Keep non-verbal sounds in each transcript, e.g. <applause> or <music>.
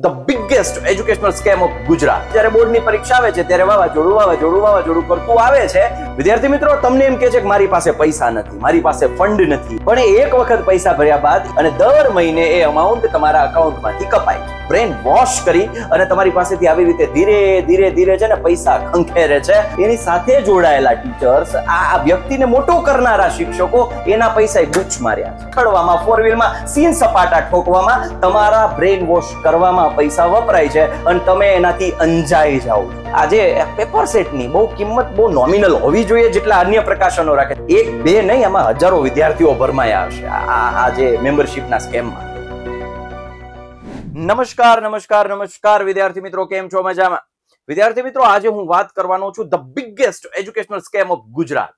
The big biggest educational scam of Gujarat જ્યારે બોર્ડની પરીક્ષા આવે છે ત્યારે વાવાઝોડું વાવાઝોડું વાવાઝોડું કરતું આવે છે વિદ્યાર્થી મિત્રો તમને એમ કે છે કે મારી પાસે પૈસા નથી મારી પાસે ફંડ નથી પણ એક વખત પૈસા ભર્યા બાદ અને દર મહિને એ અમાઉન્ટ તમારા અકાઉન્ટમાંથી કપાય છે બ્રેન વોશ કરી અને તમારી પાસેથી આવી રીતે ધીરે ધીરે ધીરે છે ને પૈસા ખંખેરે છે એની સાથે જોડાયેલા ટીચર્સ આ વ્યક્તિને મોટો કરનારા શિક્ષકો એના પૈસા ગુચ્છ માર્યા છે ખડવામાં ફોર વ્હીલમાં સીન સપાટા ઠોકવામાં તમારા બ્રેન વોશ કરવામાં પૈસા વપરાય છે અને તમે એનાથી અંજાઈ જાઓ આજે પેપર સેટની બહુ કિંમત બહુ નોમિનલ હોવી જોઈએ જેટલા અન્ય પ્રકાશનો રાખે એક બે નહીં એમાં હજારો વિદ્યાર્થીઓ ભરમાયા હશે આ જે મેમ્બરશીપના સ્કેમમાં નમસ્કાર નમસ્કાર નમસ્કાર વિદ્યાર્થી મિત્રો કેમ છો મજામાં વિદ્યાર્થી મિત્રો આજે હું વાત કરવાનો છું the biggest educational scam of Gujarat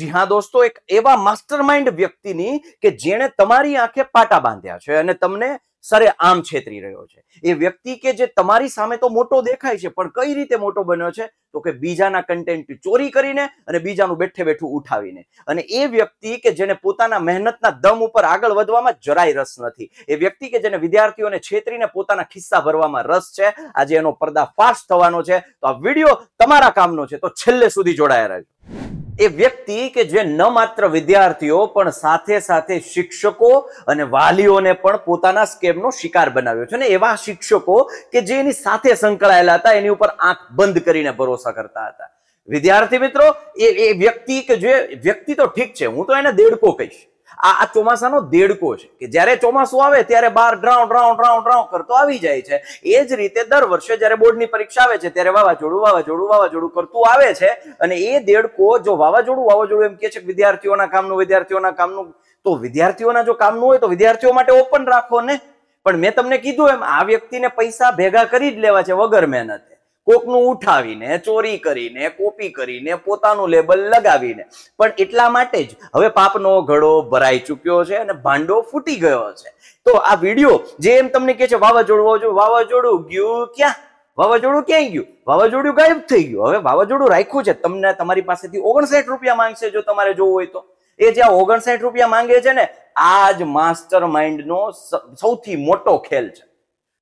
જી હા દોસ્તો એક એવા માસ્ટર માઇન્ડ વ્યક્તિની કે જેણે તમારી આંખે પાટા બાંધ્યા છે અને તમને સરે આમ છેતરી રહ્યો છે એ વ્યક્તિ કે જે તમારી સામે તો મોટો દેખાય છે પણ કઈ રીતે મોટો બન્યો છે તો કે બીજાના કન્ટેન્ટ ચોરી કરીને અને બીજાનું બેઠે બેઠું ઉઠાવીને અને એ વ્યક્તિ કે જેને પોતાના મહેનતના દમ ઉપર આગળ વધવામાં જરાય રસ નથી એ વ્યક્તિ કે જેને વિદ્યાર્થીઓને છેતરીને પોતાના ખિસ્સા ભરવામાં રસ છે આજે એનો પર્દાફાશ થવાનો છે તો આ વિડીયો તમારા કામનો છે તો છેલ્લે સુધી જોડાયા રહેજો એ વ્યક્તિ કે જે ન માત્ર વિદ્યાર્થીઓ પણ સાથે સાથે શિક્ષકો અને વાલીઓને પણ પોતાના સ્કેમનો શિકાર બનાવ્યો છે ને એવા શિક્ષકો કે જે એની સાથે સંકળાયેલા હતા એની ઉપર આંખ બંધ કરીને ભરોસા કરતા હતા વિદ્યાર્થી મિત્રો એ એ વ્યક્તિ કે જે વ્યક્તિ તો ઠીક છે હું તો એને દેડકો કહીશ આ ચોમાસાનો દેડકો છે કે જ્યારે ચોમાસું આવે ત્યારે બાર ડ્રાઉન્ડ ડ્રાઉન્ડ ડ્રાઉન્ડ ડ્રાઉન્ડ કરતો આવી જાય છે એ જ રીતે દર વર્ષે જ્યારે બોર્ડની પરીક્ષા આવે છે ત્યારે વાવાઝોડું વાવાઝોડું વાવાઝોડું કરતું આવે છે અને એ દેડકો જો વાવાઝોડું વાવાઝોડું એમ કે છે વિદ્યાર્થીઓના કામનું વિદ્યાર્થીઓના કામનું તો વિદ્યાર્થીઓના જો કામનું હોય તો વિદ્યાર્થીઓ માટે ઓપન રાખો ને પણ મેં તમને કીધું એમ આ વ્યક્તિને પૈસા ભેગા કરી જ લેવા છે વગર મહેનત કોકનું ઉઠાવીને ચોરી કરીને કોપી કરીને પોતાનું લેબલ લગાવીને પણ એટલા માટે જ હવે પાપનો ઘડો ભરાઈ ચૂક્યો છે અને ભાંડો ફૂટી ગયો છે તો આ વિડીયો જે એમ તમને કહે છે વાવાઝોડું આવજો વાવાઝોડું ગયું ક્યાં વાવાઝોડું ક્યાંય ગયું વાવાઝોડું ગાયબ થઈ ગયું હવે વાવાઝોડું રાખ્યું છે તમને તમારી પાસેથી ઓગણસાઠ રૂપિયા માંગશે જો તમારે જોવું હોય તો એ જે ઓગણસાઠ રૂપિયા માંગે છે ને આ જ માસ્ટર માઇન્ડનો સૌથી મોટો ખેલ છે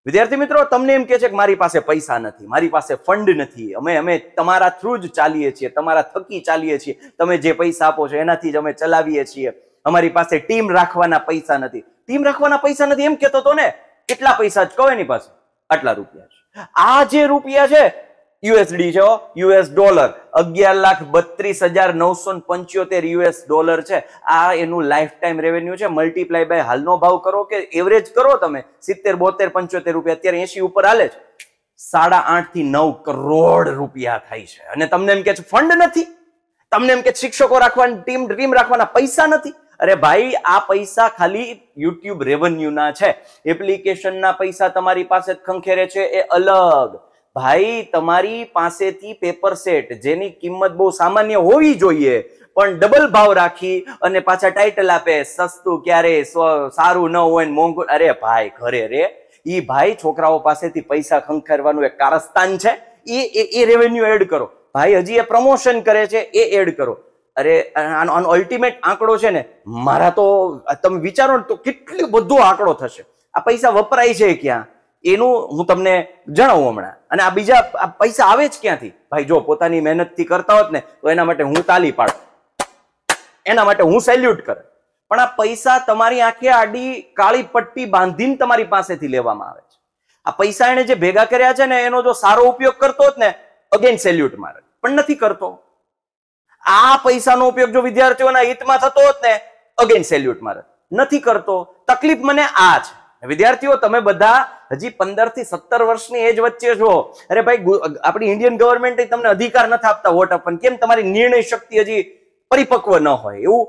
વિદ્યાર્થી મિત્રો તમને એમ કે છે કે મારી પાસે પૈસા નથી મારી પાસે ફંડ નથી અમે અમે તમારા થ્રુ જ ચાલીએ છીએ તમારા થકી ચાલીએ છીએ તમે જે પૈસા આપો છો એનાથી જ અમે ચલાવીએ છીએ અમારી પાસે ટીમ રાખવાના પૈસા નથી ટીમ રાખવાના પૈસા નથી એમ કેતો તો ને કેટલા પૈસા જ કહો એની પાસે આટલા રૂપિયા છે આ જે રૂપિયા છે યુએસડી છે યુએસ ડોલર અગિયાર લાખ બત્રીસ હજાર નવસો પંચોતેર યુએસ ડોલર છે આ એનું લાઈફ ટાઈમ રેવન્યુ છે મલ્ટીપ્લાય બાય હાલનો ભાવ કરો કે એવરેજ કરો તમે સિત્તેર બોતેર પંચોતેર રૂપિયા અત્યારે એસી ઉપર હાલે છે સાડા આઠ થી નવ કરોડ રૂપિયા થાય છે અને તમને એમ કે ફંડ નથી તમને એમ કે શિક્ષકો રાખવાની ટીમ ટીમ રાખવાના પૈસા નથી અરે ભાઈ આ પૈસા ખાલી યુટ્યુબ રેવન્યુના છે એપ્લિકેશનના પૈસા તમારી પાસે ખંખેરે છે એ અલગ ભાઈ તમારી પાસેથી પેપર સેટ જેની કિંમત બહુ સામાન્ય હોવી જોઈએ પણ ડબલ ભાવ રાખી અને પાછા ટાઇટલ આપે સસ્તું ક્યારે સારું ન હોય ને મોંઘું અરે ભાઈ ઘરે રે એ ભાઈ છોકરાઓ પાસેથી પૈસા ખંખેરવાનું એક કારસ્તાન છે એ એ રેવન્યુ એડ કરો ભાઈ હજી એ પ્રમોશન કરે છે એ એડ કરો અરે આનો અલ્ટિમેટ આંકડો છે ને મારા તો તમે વિચારો ને તો કેટલું બધો આંકડો થશે આ પૈસા વપરાય છે ક્યાં એનું હું તમને જણાવું હમણાં અને આ બીજા પૈસા આવે જ ક્યાંથી ભાઈ જો પોતાની મહેનતથી કરતા હોત ને તો એના માટે હું તાલી પાડ એના માટે હું સેલ્યુટ કરે પણ આ પૈસા તમારી આંખે આડી કાળી પટ્ટી બાંધીને તમારી પાસેથી લેવામાં આવે છે આ પૈસા એને જે ભેગા કર્યા છે ને એનો જો સારો ઉપયોગ કરતો હોત ને અગેન સેલ્યુટ મારે પણ નથી કરતો આ પૈસાનો ઉપયોગ જો વિદ્યાર્થીઓના હિતમાં થતો હોત ને અગેન સેલ્યુટ મારે નથી કરતો તકલીફ મને આ છે વિદ્યાર્થીઓ તમે બધા હજી પંદર થી સત્તર વર્ષની એજ વચ્ચે છો અરે ભાઈ આપણી ઇન્ડિયન ગવર્મેન્ટ તમને અધિકાર નથી આપતા વોટ આપવાની કેમ તમારી નિર્ણય શક્તિ હજી પરિપક્વ ન હોય એવું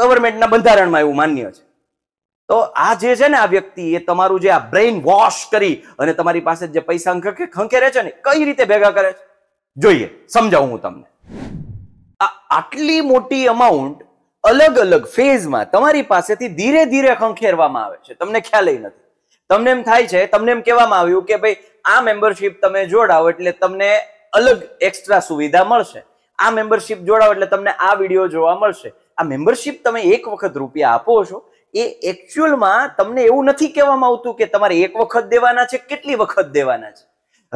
ગવર્મેન્ટના બંધારણમાં એવું માન્ય છે તો આ જે છે ને આ વ્યક્તિ એ તમારું જે આ બ્રેઇન વોશ કરી અને તમારી પાસે જે પૈસા ખંખેરે છે ને કઈ રીતે ભેગા કરે છે જોઈએ સમજાવું હું તમને આટલી મોટી અમાઉન્ટ અલગ અલગ ફેઝમાં તમારી પાસેથી ધીરે ધીરે ખંખેરવામાં આવે છે તમને ખ્યાલ નથી તમને એમ થાય છે તમને એમ કહેવામાં આવ્યું કે ભાઈ આ મેમ્બરશીપ તમે જોડાવો એટલે તમને અલગ એક્સ્ટ્રા સુવિધા મળશે આ મેમ્બરશિપ જોડાવો એટલે તમને આ વિડીયો જોવા મળશે આ મેમ્બરશીપ તમે એક વખત રૂપિયા આપો છો એ એકચ્યુઅલમાં તમને એવું નથી કહેવામાં આવતું કે તમારે એક વખત દેવાના છે કેટલી વખત દેવાના છે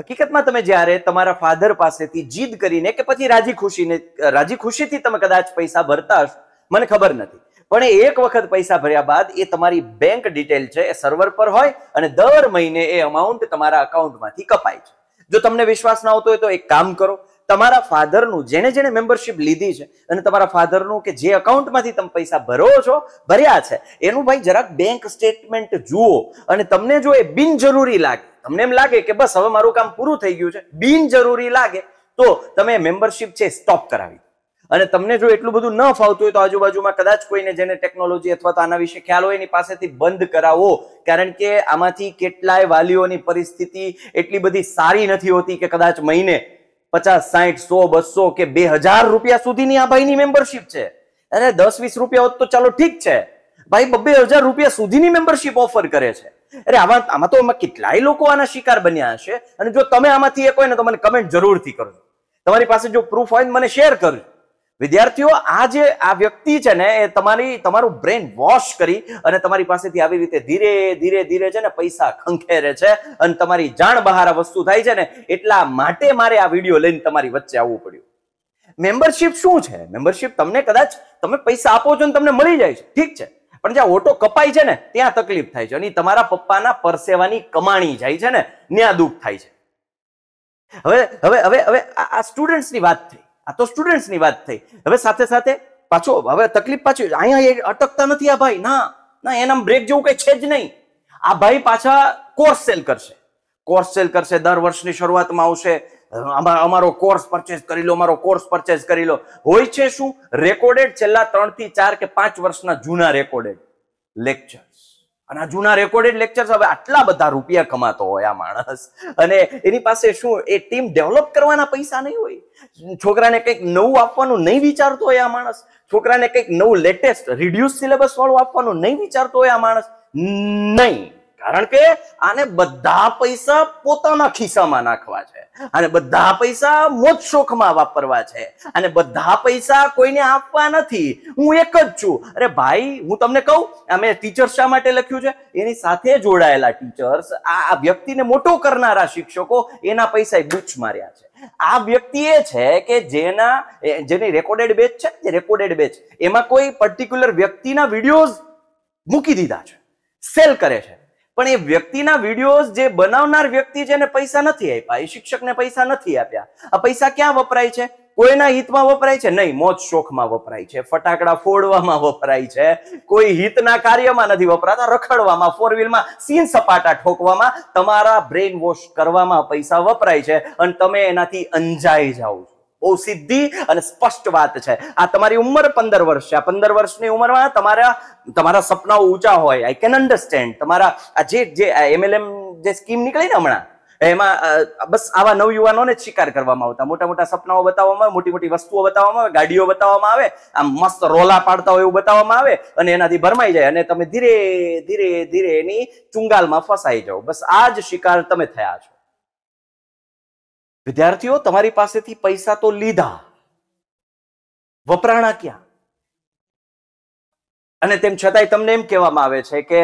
હકીકતમાં તમે જ્યારે તમારા ફાધર પાસેથી જીદ કરીને કે પછી રાજી ખુશીને રાજી ખુશીથી તમે કદાચ પૈસા ભરતા હશો મને ખબર નથી પણ એક વખત પૈસા ભર્યા બાદ એ તમારી બેંક ડિટેલ છે એ સર્વર પર હોય અને દર મહિને એ અમાઉન્ટ તમારા અકાઉન્ટમાંથી કપાય છે જો તમને વિશ્વાસ ના આવતો હોય તો એક કામ કરો તમારા ફાધરનું જેને જેને મેમ્બરશિપ લીધી છે અને તમારા ફાધરનું કે જે અકાઉન્ટમાંથી તમે પૈસા ભરો છો ભર્યા છે એનું ભાઈ જરાક બેંક સ્ટેટમેન્ટ જુઓ અને તમને જો એ બિનજરૂરી લાગે તમને એમ લાગે કે બસ હવે મારું કામ પૂરું થઈ ગયું છે બિનજરૂરી લાગે તો તમે મેમ્બરશિપ છે સ્ટોપ કરાવી અને તમને જો એટલું બધું ન ફાવતું હોય તો આજુબાજુમાં કદાચ કોઈને જેને ટેકનોલોજી અથવા તો આના વિશે ખ્યાલ હોય એની પાસેથી બંધ કરાવો કારણ કે આમાંથી કેટલાય વાલીઓની પરિસ્થિતિ એટલી બધી સારી નથી હોતી કે કદાચ મહિને પચાસ સાહીઠ સો બસો કે બે હજાર રૂપિયા સુધીની આ ભાઈની મેમ્બરશીપ છે અને દસ વીસ રૂપિયા હોત તો ચાલો ઠીક છે ભાઈ બબ્બે હજાર રૂપિયા સુધીની મેમ્બરશીપ ઓફર કરે છે અરે આમાં આમાં તો એમાં કેટલાય લોકો આના શિકાર બન્યા હશે અને જો તમે આમાંથી એક હોય ને તો મને કમેન્ટ જરૂરથી કરજો તમારી પાસે જો પ્રૂફ હોય ને મને શેર કરજો વિદ્યાર્થીઓ આ જે આ વ્યક્તિ છે ને એ તમારી તમારું બ્રેન વોશ કરી અને તમારી પાસેથી આવી રીતે ધીરે ધીરે ધીરે છે ને પૈસા ખંખેરે છે અને તમારી જાણ બહાર આ વસ્તુ થાય છે ને એટલા માટે મારે આ વિડીયો લઈને તમારી વચ્ચે આવવું પડ્યું મેમ્બરશિપ શું છે મેમ્બરશીપ તમને કદાચ તમે પૈસા આપો છો ને તમને મળી જાય છે ઠીક છે પણ જ્યાં ઓટો કપાય છે ને ત્યાં તકલીફ થાય છે અને તમારા પપ્પાના પરસેવાની કમાણી જાય છે ને ત્યાં દુઃખ થાય છે હવે હવે હવે હવે આ સ્ટુડન્ટ્સની વાત થઈ આ તો સ્ટુડન્ટ્સની વાત થઈ હવે સાથે સાથે પાછો હવે તકલીફ પાછી અહીંયા અટકતા નથી આ ભાઈ ના ના એના બ્રેક જેવું કઈ છે જ નહીં આ ભાઈ પાછા કોર્સ સેલ કરશે કોર્સ સેલ કરશે દર વર્ષની શરૂઆતમાં આવશે અમારો કોર્સ પરચેસ કરી લો અમારો કોર્સ પરચેસ કરી લો હોય છે શું રેકોર્ડેડ છેલ્લા ત્રણ થી ચાર કે પાંચ વર્ષના જૂના રેકોર્ડેડ લેક્ચર અને આ જૂના રેકોર્ડેડ લેક્ચર હવે આટલા બધા રૂપિયા કમાતો હોય આ માણસ અને એની પાસે શું એ ટીમ ડેવલપ કરવાના પૈસા નહીં હોય છોકરાને કંઈક નવું આપવાનું નહીં વિચારતો હોય આ માણસ છોકરાને કંઈક નવું લેટેસ્ટ રિડ્યુસ સિલેબસ વાળું આપવાનું નહીં વિચારતો હોય આ માણસ નહીં કારણ કે આને બધા પૈસા પોતાના ખિસ્સામાં નાખવા છે અને બધા પૈસા મોજશોખમાં વાપરવા છે અને બધા પૈસા કોઈને આપવા નથી હું એક જ છું અરે ભાઈ હું તમને કહું અમે ટીચર્સ શા માટે લખ્યું છે એની સાથે જોડાયેલા ટીચર્સ આ વ્યક્તિને મોટો કરનારા શિક્ષકો એના પૈસા એ બૂચ માર્યા છે આ વ્યક્તિ એ છે કે જેના જેની રેકોર્ડેડ બેચ છે જે રેકોર્ડેડ બેચ એમાં કોઈ પર્ટિક્યુલર વ્યક્તિના વિડીયોઝ મૂકી દીધા છે સેલ કરે છે પણ એ વ્યક્તિના વિડીયોઝ જે બનાવનાર વ્યક્તિ છે એને પૈસા નથી આપ્યા એ શિક્ષકને પૈસા નથી આપ્યા આ પૈસા ક્યાં વપરાય છે કોઈના હિતમાં વપરાય છે નહીં મોજ શોખમાં વપરાય છે ફટાકડા ફોડવામાં વપરાય છે કોઈ હિતના કાર્યમાં નથી વપરાતા રખડવામાં ફોર વ્હીલમાં સીન સપાટા ઠોકવામાં તમારા બ્રેઇન વોશ કરવામાં પૈસા વપરાય છે અને તમે એનાથી અંજાઈ જાઓ બહુ સિદ્ધિ અને સ્પષ્ટ વાત છે આ તમારી ઉંમર પંદર વર્ષ છે આ પંદર વર્ષની ઉંમરમાં તમારા તમારા સપનાઓ ઊંચા હોય આઈ કેન અન્ડરસ્ટેન્ડ તમારા આ જે જે એમએલએમ જે સ્કીમ નીકળી ને હમણાં એમાં બસ આવા નવયુવાનોને જ શિકાર કરવામાં આવતા મોટા મોટા સપનાઓ બતાવવામાં આવે મોટી મોટી વસ્તુઓ બતાવવામાં આવે ગાડીઓ બતાવવામાં આવે આમ મસ્ત રોલા પાડતા હોય એવું બતાવવામાં આવે અને એનાથી ભરમાઈ જાય અને તમે ધીરે ધીરે ધીરે એની ચુંગાલમાં ફસાઈ જાઓ બસ આ જ શિકાર તમે થયા છો વિદ્યાર્થીઓ તમારી પાસેથી પૈસા તો લીધા વપરાણા ક્યાં અને તેમ છતાંય તમને એમ કહેવામાં આવે છે કે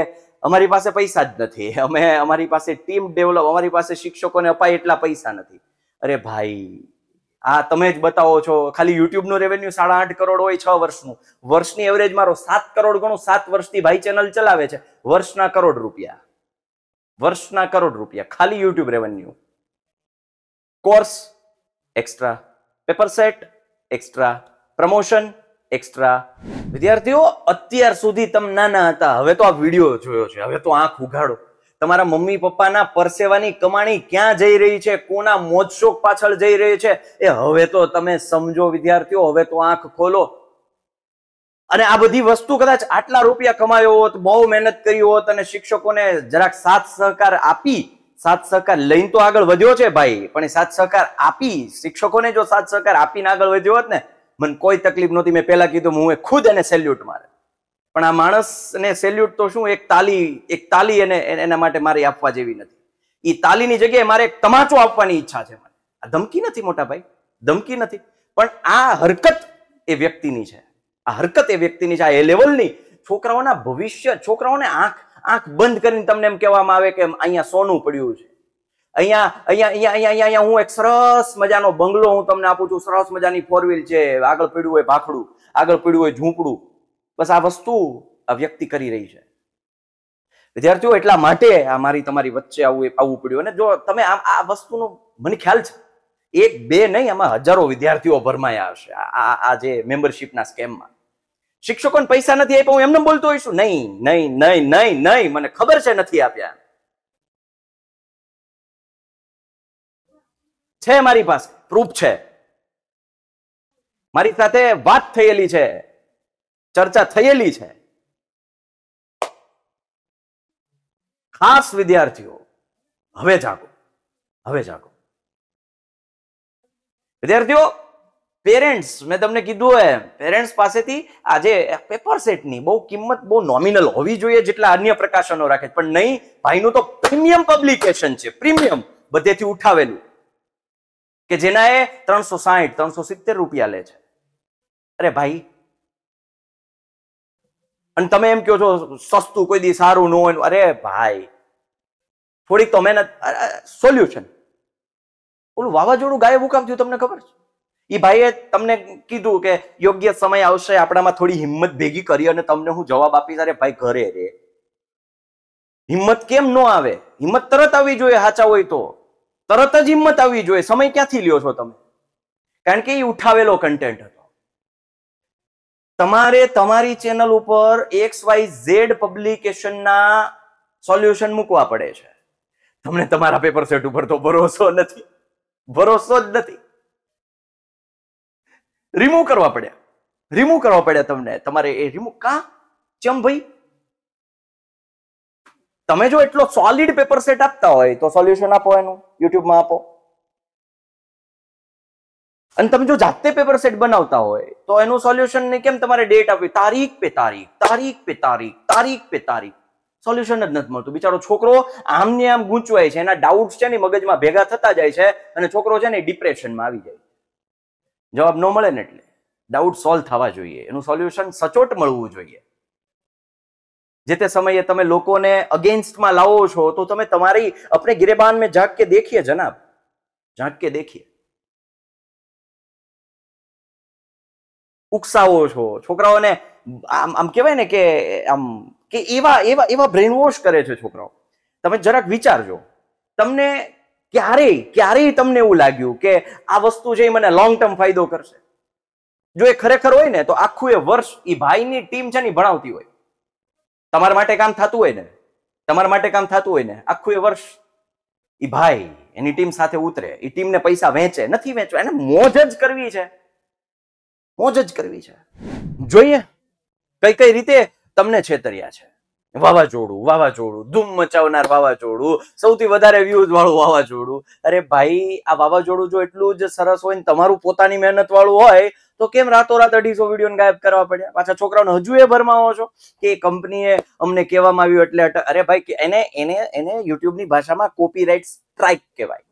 અમારી પાસે પૈસા જ નથી અમે અમારી પાસે ટીમ ડેવલપ અમારી પાસે શિક્ષકોને અપાય એટલા પૈસા નથી અરે ભાઈ આ તમે જ બતાવો છો ખાલી યુટ્યુબનું રેવન્યુ સાડા આઠ કરોડ હોય છ વર્ષનું વર્ષની એવરેજ મારો સાત કરોડ ગણું સાત વર્ષથી ભાઈ ચેનલ ચલાવે છે વર્ષના કરોડ રૂપિયા વર્ષના કરોડ રૂપિયા ખાલી YouTube revenue course extra paper set extra promotion extra વિદ્યાર્થીઓ અત્યાર સુધી તમે નાના હતા હવે તો આ વિડીયો જોયો છે હવે તો આંખ ઉઘાડો તમારા મમ્મી પપ્પાના પરસેવાની કમાણી ક્યાં જઈ રહી છે કોના મોજશોક પાછળ જઈ રહી છે એ હવે તો તમે સમજો વિદ્યાર્થીઓ હવે તો આંખ ખોલો અને આ બધી વસ્તુ કદાચ આટલા રૂપિયા કમાયો હોત બહુ મહેનત કરી હોત અને શિક્ષકોને જરાક સાથ સહકાર આપી સાથ સહકાર લઈને તો આગળ વધ્યો છે ભાઈ પણ એ સાથ સહકાર આપી શિક્ષકોને જો સાથ સહકાર આપીને આગળ વધ્યો હોત ને મને કોઈ તકલીફ નહોતી મેં પહેલા કીધું હું એ ખુદ એને સેલ્યુટ મારે પણ આ માણસને સેલ્યુટ તો શું એક તાલી એક તાલી એને એના માટે મારી આપવા જેવી નથી એ તાલીની જગ્યાએ મારે એક તમાચો આપવાની ઈચ્છા છે મને આ ધમકી નથી મોટા ભાઈ ધમકી નથી પણ આ હરકત એ વ્યક્તિની છે આ હરકત એ વ્યક્તિની છે આ એ લેવલની છોકરાઓના ભવિષ્ય છોકરાઓને આંખ આંખ બંધ કરીને તમને એમ કહેવામાં આવે કે અહીંયા સોનું પડ્યું છે અહીંયા અહીંયા અહીંયા અહીંયા અહીંયા હું એક સરસ મજાનો બંગલો હું તમને આપું છું સરસ મજાની ફોર વ્હીલ છે આગળ પડ્યું હોય ભાખડું આગળ પડ્યું હોય ઝૂંપડું બસ આ વસ્તુ આ વ્યક્તિ કરી રહી છે વિદ્યાર્થીઓ એટલા માટે આ મારી તમારી વચ્ચે આવું આવવું પડ્યું અને જો તમે આમ આ વસ્તુનો મને ખ્યાલ છે એક બે નહીં આમાં હજારો વિદ્યાર્થીઓ ભરમાયા હશે આ આ જે મેમ્બરશીપના સ્કેમમાં શિક્ષકોને પૈસા નથી આપ્યા હું એમને બોલતો હોઈશું નહીં નહીં નહીં નહીં નહીં મને ખબર છે નથી આપ્યા છે મારી પાસે પ્રૂફ છે મારી સાથે વાત થયેલી છે ચર્ચા થયેલી છે ખાસ વિદ્યાર્થીઓ હવે જાગો હવે જાગો વિદ્યાર્થીઓ પેરેન્ટ્સ મેં તમને કીધું એમ પેરેન્ટ્સ પાસેથી આજે પેપર સેટની બહુ કિંમત બહુ નોમિનલ હોવી જોઈએ જેટલા અન્ય પ્રકાશનો રાખે પણ નહીં ભાઈનું તો પ્રીમિયમ પબ્લિકેશન છે પ્રીમિયમ બધેથી ઉઠાવેલું કે જેના એ ત્રણસો સાહીઠ ત્રણસો સિત્તેર રૂપિયા લે છે અરે ભાઈ અને તમે એમ કહો છો સસ્તું કોઈ દી સારું ન હોય અરે ભાઈ થોડીક તો મહેનત સોલ્યુશન ઓલું વાવાઝોડું ગાયબ હુકામ થયું તમને ખબર છે એ ભાઈએ તમને કીધું કે યોગ્ય સમય આવશે આપણામાં થોડી હિંમત ભેગી કરી અને તમને હું જવાબ આપી અરે ભાઈ ઘરે રે હિંમત કેમ ન આવે હિંમત તરત આવવી જોઈએ સાચા હોય તો તરત જ હિંમત આવવી જોઈએ સમય ક્યાંથી લ્યો છો તમે કારણ કે એ ઉઠાવેલો કન્ટેન્ટ હતો તમારે તમારી ચેનલ ઉપર એક્સ વાય ઝેડ પબ્લિકેશનના સોલ્યુશન મૂકવા પડે છે તમને તમારા પેપર સેટ ઉપર તો ભરોસો નથી ભરોસો જ નથી રિમૂવ કરવા પડ્યા રિમૂવ કરવા પડ્યા તમને તમારે એ રિમૂવ કા ચમ ભાઈ તમે જો એટલો સોલિડ પેપર સેટ આપતા હોય તો સોલ્યુશન આપો એનું યુટ્યુબમાં આપો અને તમે જો જાતે પેપર સેટ બનાવતા હોય તો એનું સોલ્યુશન ને કેમ તમારે ડેટ આપવી તારીખ પે તારીખ તારીખ પે તારીખ તારીખ પે તારીખ સોલ્યુશન જ નથી મળતું બિચારો છોકરો આમને આમ ગૂંચવાય છે એના ડાઉટ છે ને મગજમાં ભેગા થતા જાય છે અને છોકરો છે ને ડિપ્રેશનમાં આવી જાય જવાબ ન મળે ને એટલે ડાઉટ સોલ્વ થવા જોઈએ એનું સોલ્યુશન સચોટ મળવું જોઈએ જે તે સમયે તમે લોકોને અગેન્સ્ટમાં લાવો છો તો તમે તમારી અપને ગિરેબાન મેં ઝાંક કે દેખીએ જનાબ ઝાંક કે દેખીએ ઉકસાવો છો છોકરાઓને આમ આમ કહેવાય ને કે આમ કે એવા એવા એવા બ્રેનવોશ કરે છે છોકરાઓ તમે જરાક વિચારજો તમને ક્યારેય ક્યારેય તમને એવું લાગ્યું કે આ વસ્તુ છે એ મને લોંગ ટર્મ ફાયદો કરશે જો એ ખરેખર હોય ને તો આખું એ વર્ષ એ ભાઈની ટીમ છે ને ભણાવતી હોય તમારા માટે કામ થતું હોય ને તમારા માટે કામ થતું હોય ને આખું એ વર્ષ એ ભાઈ એની ટીમ સાથે ઉતરે એ ટીમને પૈસા વેચે નથી વેચવા એને મોજ જ કરવી છે મોજ જ કરવી છે જોઈએ કઈ કઈ રીતે તમને છેતર્યા છે વાવાઝોડું વાવાઝોડું ધૂમ મચાવનાર વાવાઝોડું સૌથી વધારે વ્યૂઝ વાળું વાવાઝોડું અરે ભાઈ આ વાવાઝોડું જો એટલું જ સરસ હોય ને તમારું પોતાની મહેનત વાળું હોય તો કેમ રાતોરાત અઢીસો વિડીયો ગાયબ કરવા પડ્યા પાછા છોકરાઓને હજુ એ ભરમાવો છો કે કંપનીએ અમને કહેવામાં આવ્યું એટલે અરે ભાઈ એને એને એને યુટ્યુબની ભાષામાં કોપીરાઇટ સ્ટ્રાઇક કહેવાય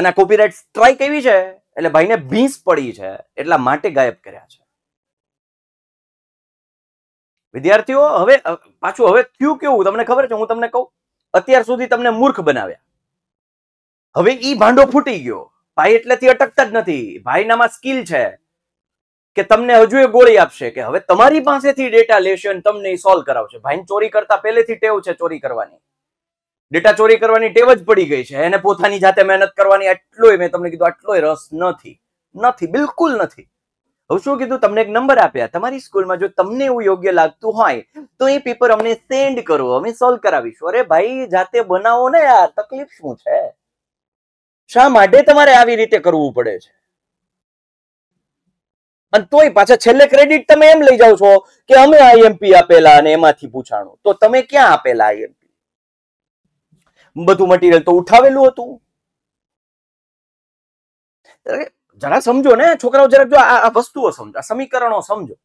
અને આ કોપીરાઇટ સ્ટ્રાઇક એવી છે એટલે ભાઈને ભીંસ પડી છે એટલા માટે ગાયબ કર્યા છે વિદ્યાર્થીઓ હવે પાછું હવે થયું કેવું તમને ખબર છે હું તમને કહું અત્યાર સુધી તમને મૂર્ખ બનાવ્યા હવે ઈ ભાંડો ફૂટી ગયો ભાઈ એટલેથી અટકતા જ નથી ભાઈનામાં સ્કિલ છે કે તમને હજુ એ ગોળી આપશે કે હવે તમારી પાસેથી ડેટા લેશે અને તમને સોલ્વ કરાવશે ભાઈ ચોરી કરતા પહેલેથી ટેવ છે ચોરી કરવાની ડેટા ચોરી કરવાની ટેવ જ પડી ગઈ છે એને પોતાની જાતે મહેનત કરવાની આટલોય મેં તમને કીધું આટલોય રસ નથી નથી બિલકુલ નથી હવે શું કીધું તમને એક નંબર આપ્યા તમારી સ્કૂલમાં જો તમને એવું યોગ્ય લાગતું હોય તો એ પેપર અમને સેન્ડ કરો અમે સોલ્વ કરાવીશું અરે ભાઈ જાતે બનાવો ને યાર તકલીફ શું છે શા માટે તમારે આવી રીતે કરવું પડે છે અને તોય પાછા છેલ્લે ક્રેડિટ તમે એમ લઈ જાઓ છો કે અમે આઈએમપી આપેલા અને એમાંથી પૂછાણું તો તમે ક્યાં આપેલા આઈએમપી બધું મટીરિયલ તો ઉઠાવેલું હતું જરા સમજો ને છોકરાઓ જરાક જો આ વસ્તુઓ સમજો આ સમીકરણો સમજો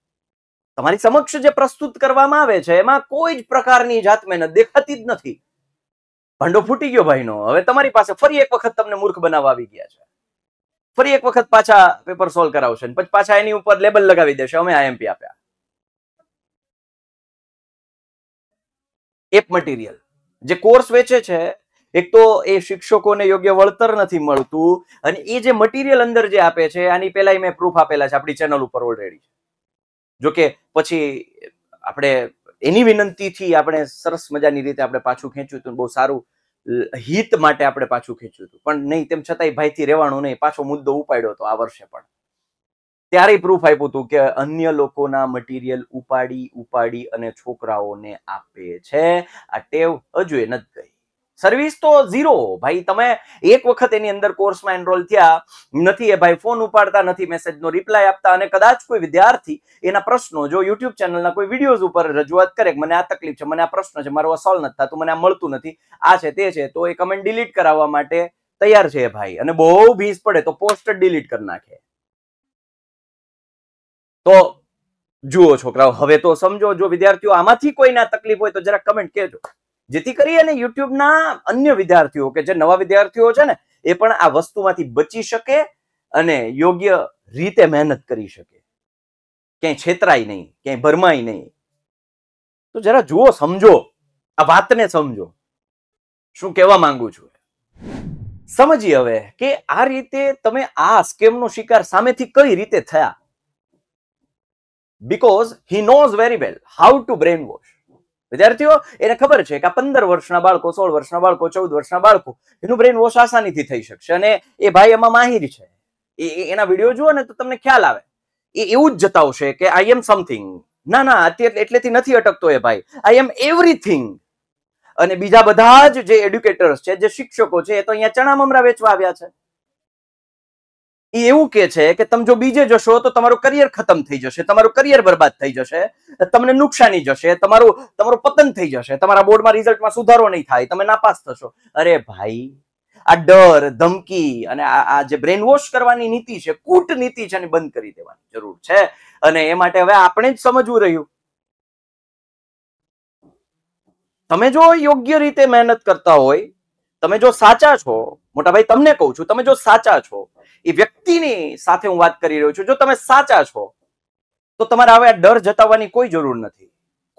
તમારી સમક્ષ જે પ્રસ્તુત કરવામાં આવે છે એમાં કોઈ જ પ્રકારની જાત મહેનત દેખાતી જ નથી ભાંડો ફૂટી ગયો ભાઈનો હવે તમારી પાસે ફરી એક વખત તમને મૂર્ખ બનાવવા આવી ગયા છે ફરી એક વખત પાછા પેપર સોલ્વ કરાવશે પછી પાછા એની ઉપર લેબલ લગાવી દેશે અમે આઈએમપી આપ્યા એપ મટીરિયલ જે કોર્સ વેચે છે એક તો એ શિક્ષકોને યોગ્ય વળતર નથી મળતું અને એ જે મટીરિયલ અંદર જે આપે છે આની પહેલાં મેં પ્રૂફ આપેલા છે આપણી ચેનલ ઉપર ઓલરેડી જોકે પછી આપણે એની વિનંતીથી આપણે સરસ મજાની રીતે આપણે પાછું ખેંચ્યું હતું બહુ સારું હિત માટે આપણે પાછું ખેંચ્યું હતું પણ નહીં તેમ છતાંય ભાઈથી રહેવાનું નહીં પાછો મુદ્દો ઉપાડ્યો હતો આ વર્ષે પણ ત્યારે પ્રૂફ આપ્યું હતું કે અન્ય લોકોના મટીરિયલ ઉપાડી ઉપાડી અને છોકરાઓને આપે છે આ ટેવ હજુ એ નથી ગઈ સર્વિસ તો ઝીરો ભાઈ તમે એક વખત એની અંદર કોર્સમાં એનરોલ થયા નથી એ ભાઈ ફોન ઉપાડતા નથી મેસેજનો રિપ્લાય આપતા અને કદાચ કોઈ વિદ્યાર્થી એના પ્રશ્નો જો યુટ્યુબ ચેનલના કોઈ વિડીયોઝ ઉપર રજૂઆત કરે કે મને આ તકલીફ છે મને આ પ્રશ્ન છે મારો સોલ્વ નથી થતું મને આ મળતું નથી આ છે તે છે તો એ કમેન્ટ ડિલીટ કરાવવા માટે તૈયાર છે ભાઈ અને બહુ ભીસ પડે તો પોસ્ટ ડિલીટ કરી નાખે તો જુઓ છોકરાઓ હવે તો સમજો જો વિદ્યાર્થીઓ આમાંથી કોઈને તકલીફ હોય તો જરા કમેન્ટ કહેજો જેથી કરી અને યુટ્યુબના અન્ય વિદ્યાર્થીઓ કે જે નવા વિદ્યાર્થીઓ છે ને એ પણ આ વસ્તુમાંથી બચી શકે અને યોગ્ય રીતે મહેનત કરી શકે ક્યાંય છેતરાય નહીં ક્યાંય ભરમાય નહીં તો જરા જુઓ સમજો આ વાતને સમજો શું કહેવા માંગુ છું સમજીએ હવે કે આ રીતે તમે આ સ્કેમનો શિકાર સામેથી કઈ રીતે થયા because he knows very well how to brainwash વિદ્યાર્થીઓ એને ખબર છે કે આ પંદર વર્ષના બાળકો સોળ વર્ષના બાળકો ચૌદ વર્ષના બાળકો એનું બ્રેન વોશ આસાનીથી થઈ શકશે અને એ ભાઈ એમાં માહિર છે એના વિડીયો જુઓ ને તો તમને ખ્યાલ આવે એ એવું જ જતાવશે કે આઈ એમ સમથિંગ ના ના અત્યારે એટલેથી નથી અટકતો એ ભાઈ આઈ એમ એવરીથિંગ અને બીજા બધા જ જે એડ્યુકેટર્સ છે જે શિક્ષકો છે એ તો અહીંયા ચણા મમરા વેચવા આવ્યા છે એ એવું કે છે કે તમે જો બીજે જશો તો તમારું કરિયર ખતમ થઈ જશે તમારું કરિયર બરબાદ થઈ જશે તમને નુકસાની જશે તમારું તમારું પતન થઈ જશે તમારા બોર્ડમાં રિઝલ્ટમાં સુધારો નહીં થાય તમે નાપાસ થશો અરે ભાઈ આ ડર ધમકી અને આ જે બ્રેન વોશ કરવાની નીતિ છે કૂટ નીતિ છે એને બંધ કરી દેવાની જરૂર છે અને એ માટે હવે આપણે જ સમજવું રહ્યું તમે જો યોગ્ય રીતે મહેનત કરતા હોય તમે જો સાચા છો મોટાભાઈ તમને કહું છું તમે જો સાચા છો એ વ્યક્તિની સાથે હું વાત કરી રહ્યો છું જો તમે સાચા છો તો તમારે હવે આ ડર જતાવવાની કોઈ જરૂર નથી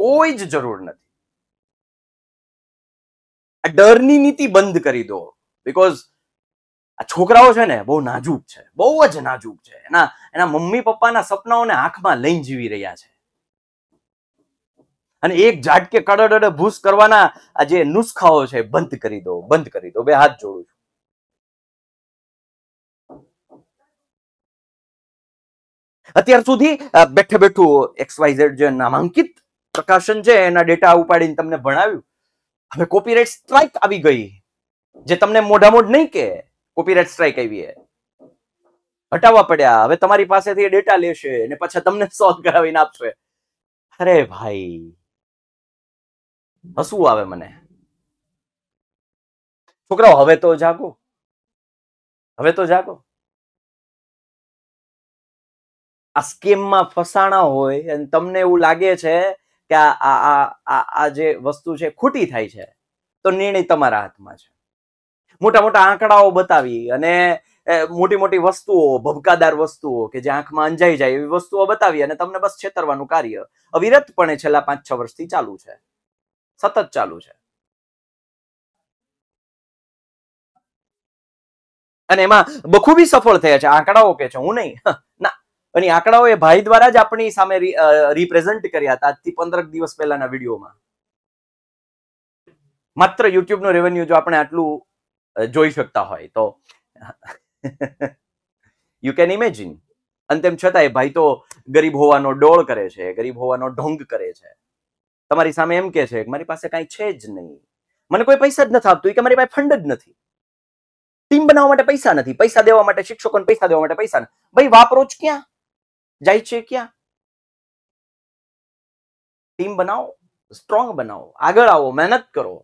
કોઈ જ જરૂર નથી આ ડરની નીતિ બંધ કરી દો બીકોઝ આ છોકરાઓ છે ને બહુ નાજુક છે બહુ જ નાજુક છે એના એના મમ્મી પપ્પાના સપનાઓને આંખમાં લઈને જીવી રહ્યા છે અને એક ઝાટકે કડડડે ભૂસ કરવાના આ જે નુસ્ખાઓ છે બંધ કરી દો બંધ કરી દો બે હાથ જોડું છું અત્યાર સુધી બેઠે બેઠું એક્સવાયઝેડ જે નામાંકિત પ્રકાશન છે એના ડેટા ઉપાડીને તમને ભણાવ્યું હવે કોપીરાઇટ સ્ટ્રાઇક આવી ગઈ જે તમને મોઢા મોઢ નહીં કે કોપીરાઇટ સ્ટ્રાઇક આવી હે હટાવવા પડ્યા હવે તમારી પાસેથી એ ડેટા લેશે અને પછી તમને સોલ્વ કરાવીને આપશે અરે ભાઈ હસવું આવે મને છોકરાઓ હવે તો જાગો હવે તો જાગો આ સ્કીમમાં ફસાણા હોય અને તમને એવું લાગે છે કે આ આ જે વસ્તુ છે ખોટી થાય છે તો નિર્ણય તમારા હાથમાં છે મોટા મોટા આંકડાઓ બતાવી અને મોટી મોટી વસ્તુઓ ભભકાદાર વસ્તુઓ કે જે આંખમાં અંજાઈ જાય એવી વસ્તુઓ બતાવી અને તમને બસ છેતરવાનું કાર્ય અવિરતપણે છેલ્લા પાંચ છ વર્ષથી ચાલુ છે સતત ચાલુ છે અને એમાં બખૂબી સફળ થયા છે આંકડાઓ કે છે હું નહીં ના અને આંકડાઓ એ ભાઈ દ્વારા જ આપણી સામે રિપ્રેઝન્ટ કર્યા હતા આજથી પંદર દિવસ પહેલાના વિડીયોમાં માત્ર યુટ્યુબનું રેવન્યુ જો આપણે આટલું જોઈ શકતા હોય તો યુ કેન ઇમેજિન અને તેમ છતાં એ ભાઈ તો ગરીબ હોવાનો ડોળ કરે છે ગરીબ હોવાનો ઢોંગ કરે છે તમારી સામે એમ કે છે મારી પાસે કાંઈ છે જ નહીં મને કોઈ પૈસા જ નથી આપતું કે મારી પાસે ફંડ જ નથી ટીમ બનાવવા માટે પૈસા નથી પૈસા દેવા માટે શિક્ષકોને પૈસા દેવા માટે પૈસા ભાઈ વાપરો જ ક્યાં જાય છે ક્યાં ટીમ બનાવો સ્ટ્રોંગ બનાવો આગળ આવો મહેનત કરો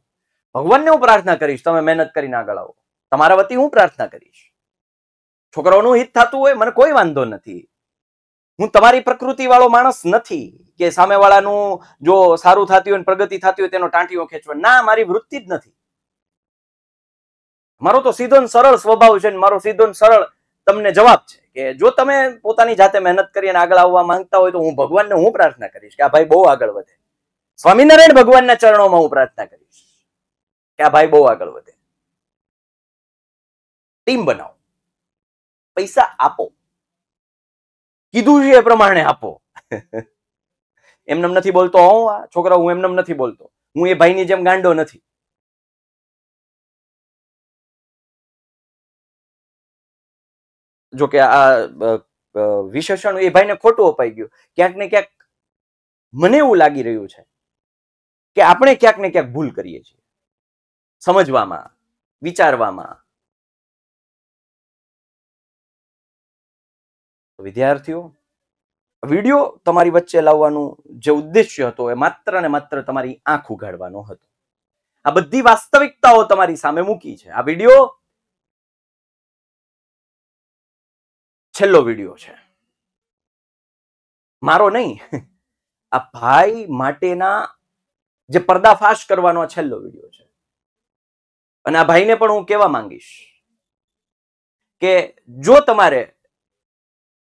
ભગવાનને હું પ્રાર્થના કરીશ તમે મહેનત કરીને આગળ આવો તમારા વતી હું પ્રાર્થના કરીશ છોકરાઓનું હિત થતું હોય મને કોઈ વાંધો નથી હું તમારી પ્રકૃતિ વાળો માણસ નથી કે સામે વાળાનું જો સારું થતું હોય પ્રગતિ થતી હોય તેનો ટાંટીઓ ખેંચવા ના મારી વૃત્તિ જ નથી મારો તો સીધો સરળ સ્વભાવ છે મારો સીધો સરળ તમને જવાબ છે કે જો તમે પોતાની જાતે મહેનત કરી અને આગળ આવવા માંગતા હોય તો હું ભગવાનને હું પ્રાર્થના કરીશ કે આ ભાઈ બહુ આગળ વધે સ્વામિનારાયણ ભગવાનના ચરણોમાં હું પ્રાર્થના કરીશ કે આ ભાઈ બહુ આગળ વધે ટીમ બનાવો પૈસા આપો કીધું છે એ પ્રમાણે આપો <laughs> એમને નથી બોલતો હું આ છોકરા હું એમને નથી બોલતો હું એ ભાઈની જેમ ગાંડો નથી જોકે આ વિશેષણ એ ભાઈને ખોટું અપાઈ ગયું ક્યાંક ને ક્યાંક મને એવું લાગી રહ્યું છે કે આપણે ક્યાંક ને ક્યાંક ભૂલ કરીએ છીએ સમજવામાં વિચારવામાં વિદ્યાર્થીઓ વિડીયો તમારી વચ્ચે લાવવાનું જે ઉદ્દેશ્ય હતો એ માત્ર ને માત્ર તમારી આંખ ઉઘાડવાનો હતો આ બધી વાસ્તવિકતાઓ તમારી સામે મૂકી છે આ વિડીયો છેલ્લો વિડીયો છે મારો નહીં આ ભાઈ માટેના જે પર્દાફાશ કરવાનો છેલ્લો વિડીયો છે અને આ ભાઈને પણ હું કહેવા માંગીશ કે જો તમારે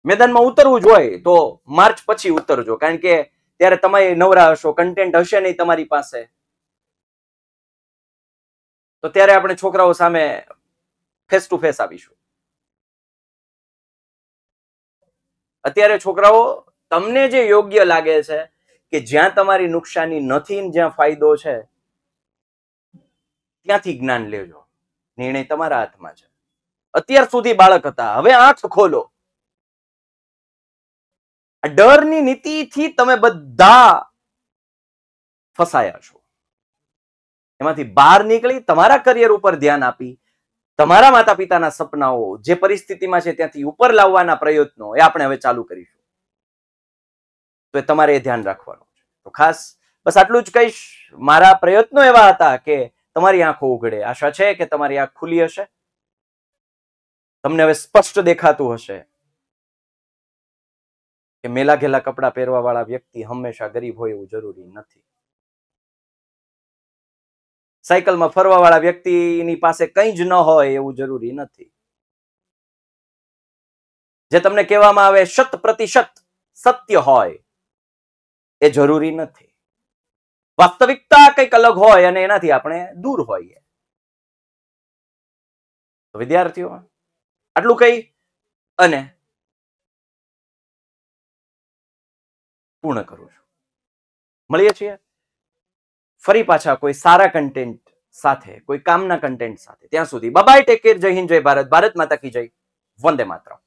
મેદાનમાં ઉતરવું હોય તો માર્ચ પછી ઉતરજો કારણ કે ત્યારે તમે નવરા હશો કન્ટેન્ટ હશે નહીં તમારી પાસે તો ત્યારે આપણે છોકરાઓ સામે ફેસ ટુ ફેસ આવીશું અત્યારે છોકરાઓ તમને જે યોગ્ય લાગે છે કે જ્યાં તમારી નુકસાની નથી જ્યાં ફાયદો છે ત્યાંથી જ્ઞાન લેજો નિર્ણય તમારા હાથમાં છે અત્યાર સુધી બાળક હતા હવે આંખ ખોલો આ ડરની નીતિથી તમે બધા ફસાયા છો એમાંથી બહાર નીકળી તમારા કરિયર ઉપર ધ્યાન આપી તમારા માતા પિતાના સપનાઓ જે પરિસ્થિતિમાં છે ત્યાંથી ઉપર લાવવાના પ્રયત્નો એ આપણે હવે ચાલુ કરીશું તો તમારે એ ધ્યાન રાખવાનું છે તો ખાસ બસ આટલું જ કહીશ મારા પ્રયત્નો એવા હતા કે તમારી આંખો ઉઘડે આશા છે કે તમારી આંખ ખુલી હશે તમને હવે સ્પષ્ટ દેખાતું હશે કે મેલા ઘેલા કપડાં પહેરવાવાળા વ્યક્તિ હંમેશા ગરીબ હોય એવું જરૂરી નથી સાયકલમાં ફરવાવાળા વ્યક્તિની પાસે કંઈ જ ન હોય એવું જરૂરી નથી જે તમને કહેવામાં આવે શત પ્રતિશત સત્ય હોય એ જરૂરી નથી વાસ્તવિકતા કંઈક અલગ હોય અને એનાથી આપણે દૂર હોઈએ વિદ્યાર્થીઓ આટલું કહી અને પૂર્ણ કરું છું મળીએ છીએ ફરી પાછા કોઈ સારા કન્ટેન્ટ સાથે કોઈ કામના કન્ટેન્ટ સાથે ત્યાં સુધી બાય ટેક કેર જય હિન્દ જય ભારત ભારત માતા કી જય વંદે માતરમ